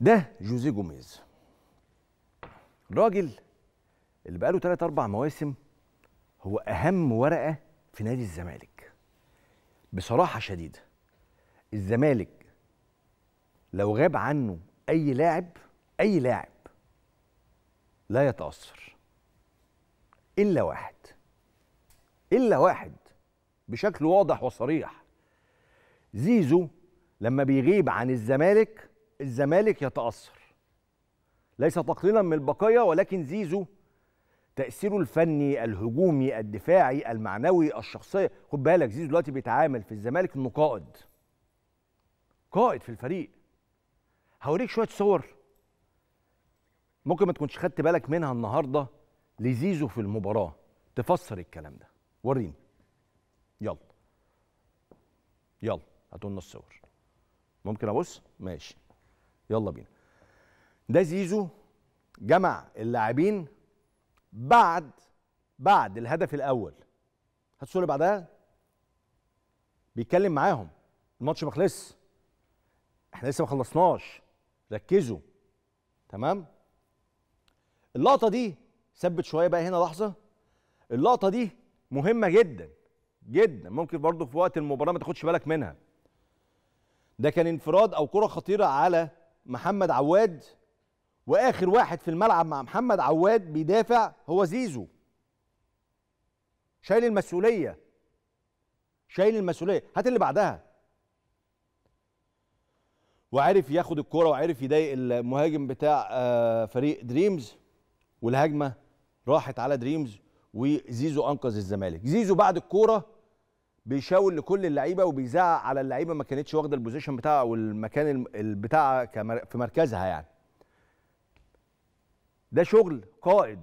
ده جوزيه جوميز الراجل اللي بقاله ثلاث اربع مواسم هو اهم ورقه في نادي الزمالك بصراحه شديده الزمالك لو غاب عنه اي لاعب اي لاعب لا يتاثر الا واحد الا واحد بشكل واضح وصريح زيزو لما بيغيب عن الزمالك الزمالك يتاثر ليس تقليلا من البقايا ولكن زيزو تاثيره الفني الهجومي الدفاعي المعنوي الشخصيه خد بالك زيزو دلوقتي بيتعامل في الزمالك انه قائد قائد في الفريق هوريك شويه صور ممكن ما تكونش خدت بالك منها النهارده لزيزو في المباراه تفسر الكلام ده وريني يلا يلا هاتوا لنا الصور ممكن ابص ماشي يلا بينا ده زيزو جمع اللاعبين بعد بعد الهدف الاول اللي بعدها بيتكلم معاهم الماتش ما خلصش احنا لسه ما خلصناش ركزوا تمام اللقطه دي ثبت شويه بقى هنا لحظه اللقطه دي مهمه جدا جدا ممكن برضو في وقت المباراه ما تاخدش بالك منها ده كان انفراد او كره خطيره على محمد عواد واخر واحد في الملعب مع محمد عواد بيدافع هو زيزو شايل المسؤوليه شايل المسؤوليه هات اللي بعدها وعرف ياخد الكرة وعرف يضايق المهاجم بتاع آه، فريق دريمز والهجمه راحت على دريمز وزيزو انقذ الزمالك زيزو بعد الكوره بيشاور لكل اللعيبه وبيزعق على اللعيبه ما كانتش واخده البوزيشن بتاعها او المكان بتاعها في مركزها يعني ده شغل قائد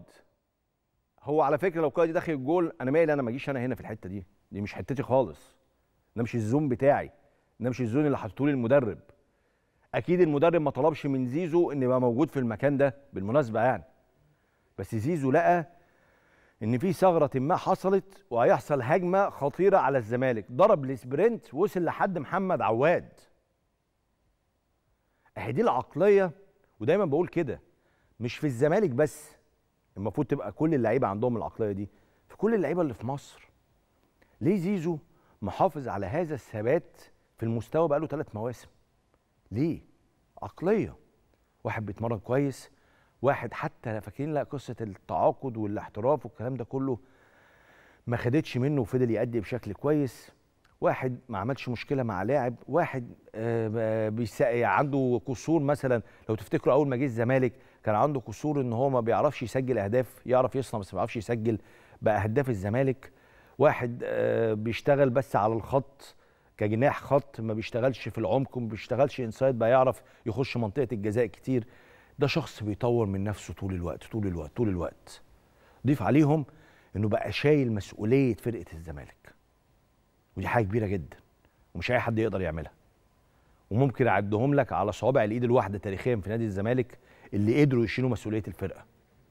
هو على فكره لو قائد داخل الجول انا مالي انا ما اجيش انا هنا في الحته دي دي مش حتتي خالص ده مش الزون بتاعي ده مش الزون اللي حاطه لي المدرب اكيد المدرب ما طلبش من زيزو ان يبقى موجود في المكان ده بالمناسبه يعني بس زيزو لقى ان في ثغره ما حصلت وهيحصل هجمه خطيره على الزمالك ضرب الاسبرنت وصل لحد محمد عواد اهي دي العقليه ودايما بقول كده مش في الزمالك بس المفروض تبقى كل اللعيبه عندهم العقليه دي في كل اللعيبه اللي في مصر ليه زيزو محافظ على هذا الثبات في المستوى بقاله ثلاث مواسم ليه عقليه واحد بيتمرن كويس واحد حتى فاكرين لا قصه التعاقد والاحتراف والكلام ده كله ما خدتش منه وفضل يأدي بشكل كويس واحد ما عملش مشكله مع لاعب واحد آه، عنده قصور مثلا لو تفتكروا اول ما جه الزمالك كان عنده قصور ان هو ما بيعرفش يسجل اهداف يعرف يصنع بس ما بيعرفش يسجل بقى هداف الزمالك واحد آه، بيشتغل بس على الخط كجناح خط ما بيشتغلش في العمق ما بيشتغلش انسايد بقى يعرف يخش منطقه الجزاء كتير ده شخص بيطور من نفسه طول الوقت طول الوقت طول الوقت ضيف عليهم انه بقى شايل مسؤوليه فرقه الزمالك ودي حاجه كبيره جدا ومش اي حد يقدر يعملها وممكن اعدهم لك على صوابع الايد الواحده تاريخيا في نادي الزمالك اللي قدروا يشيلوا مسؤوليه الفرقه